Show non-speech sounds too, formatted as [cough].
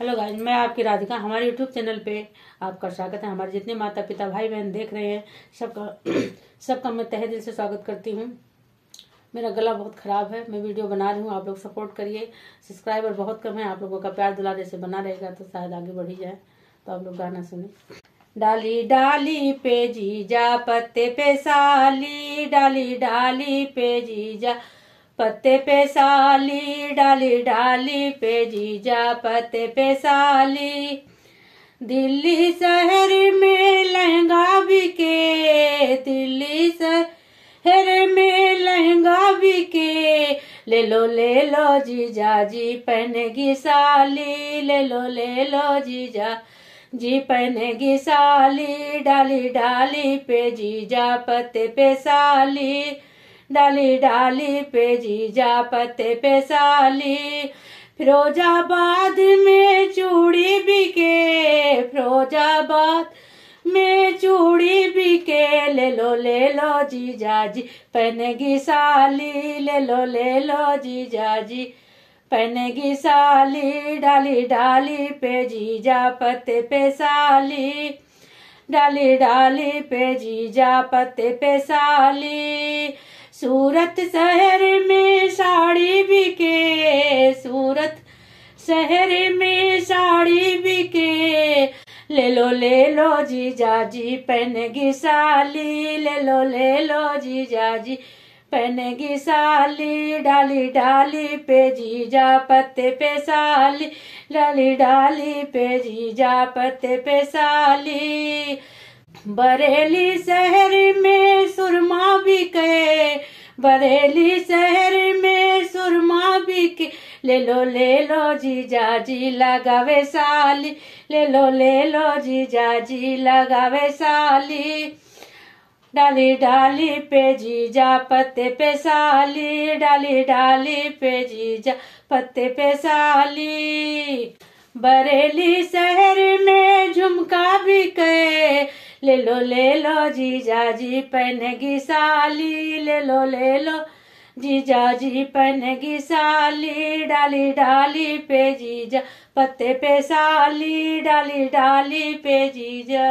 hello guys मैं आपकी राधिका हमारे यूट्यूब चैनल पे आपका स्वागत है हमारे जितने माता पिता भाई बहन देख रहे हैं सबका [clears throat] सबका मैं तहे दिल से स्वागत करती हूँ मेरा गला बहुत ख़राब है मैं वीडियो बना रही हूँ आप लोग सपोर्ट करिए सब्सक्राइबर बहुत कम है आप लोगों का प्यार दुलार जैसे बना रहेगा तो शायद आगे बढ़ी जाए तो आप लोग गाना सुने डाली डाली पे जा पत्ते पे साली डाली डाली पे जा पत्ते पे साली डाली डाली पे जीजा पत्ते पे साली दिल्ली शहर में लहंगा बिके दिल्ली शहर में लहंगा बिके ले लो ले लो जीजा जी पहनेगी साली ले लो ले लो जीजा जी पहनेगी साली डाली डाली पे जीजा पत्ते पे साली डाली डाली पे जीजा पते पे साली फिरोजाबाद में चूड़ी बिके फिरोजाबाद में चूड़ी बिके ले लो ले लो जीजा जी पहनेगी साली ले लो ले लो जीजा जी पहनेगी साली डाली डाली पे जीजा पते पे साली डाली डाली पे जीजा पते पे साली सूरत शहर में साड़ी बिके सूरत शहर में साड़ी बिके ले लो ले लो जी जाजी पहनेगी साली ले लो ले लो जी जाजी पहनेगी साली डाली डाली पे जीजा पत्ते पे साली डाली डाली पे जीजा पत्ते पे साली बरेली शहर बरेली शहर में सुरमा बिके ले लो ले लो जीजा जी लगावे साली ले लो ले लो जीजा जी लगावे साली डाली डाली पे जीजा पत्ते पे साली डाली डाली पे जीजा पत्ते पे साली बरेली शहर में झुमका बिके ले लो ले लो जीजा जी पहनेगी साली ले लो ले लो जीजा जी पहनेगी साली डाली डाली पे जीजा पत्ते पे साली डाली डाली पे जीजा